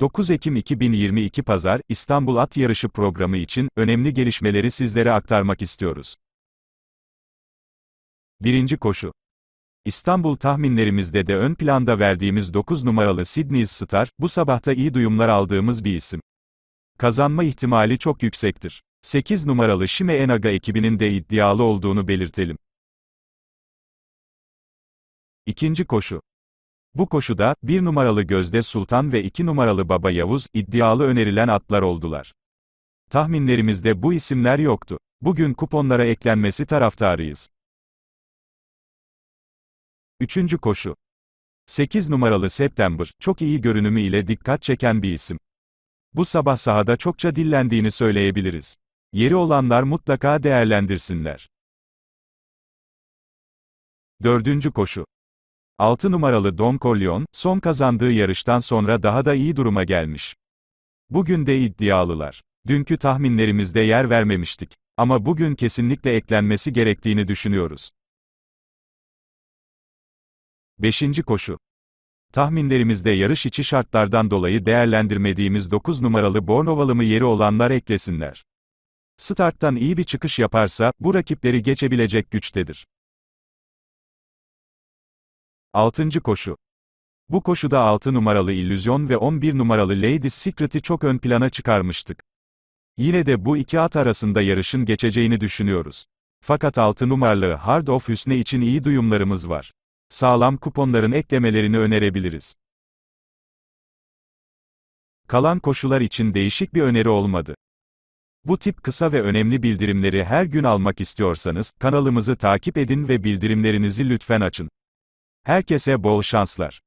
9 Ekim 2022 Pazar, İstanbul At Yarışı programı için önemli gelişmeleri sizlere aktarmak istiyoruz. Birinci koşu. İstanbul tahminlerimizde de ön planda verdiğimiz 9 numaralı Sydney Star, bu sabahta iyi duyumlar aldığımız bir isim. Kazanma ihtimali çok yüksektir. 8 numaralı Shime Enaga ekibinin de iddialı olduğunu belirtelim. İkinci koşu. Bu koşuda, bir numaralı Gözde Sultan ve iki numaralı Baba Yavuz, iddialı önerilen atlar oldular. Tahminlerimizde bu isimler yoktu. Bugün kuponlara eklenmesi taraftarıyız. Üçüncü koşu. 8 numaralı September, çok iyi görünümü ile dikkat çeken bir isim. Bu sabah sahada çokça dillendiğini söyleyebiliriz. Yeri olanlar mutlaka değerlendirsinler. Dördüncü koşu. 6 numaralı Don Corleone, son kazandığı yarıştan sonra daha da iyi duruma gelmiş. Bugün de iddialılar. Dünkü tahminlerimizde yer vermemiştik. Ama bugün kesinlikle eklenmesi gerektiğini düşünüyoruz. 5. Koşu Tahminlerimizde yarış içi şartlardan dolayı değerlendirmediğimiz 9 numaralı Bornovalımı yeri olanlar eklesinler. Starttan iyi bir çıkış yaparsa, bu rakipleri geçebilecek güçtedir. Altıncı koşu. Bu koşuda 6 numaralı İllüzyon ve 11 numaralı Lady Secret'i çok ön plana çıkarmıştık. Yine de bu iki at arasında yarışın geçeceğini düşünüyoruz. Fakat 6 numaralı Hard of Hüsne için iyi duyumlarımız var. Sağlam kuponların eklemelerini önerebiliriz. Kalan koşular için değişik bir öneri olmadı. Bu tip kısa ve önemli bildirimleri her gün almak istiyorsanız, kanalımızı takip edin ve bildirimlerinizi lütfen açın. Herkese bol şanslar.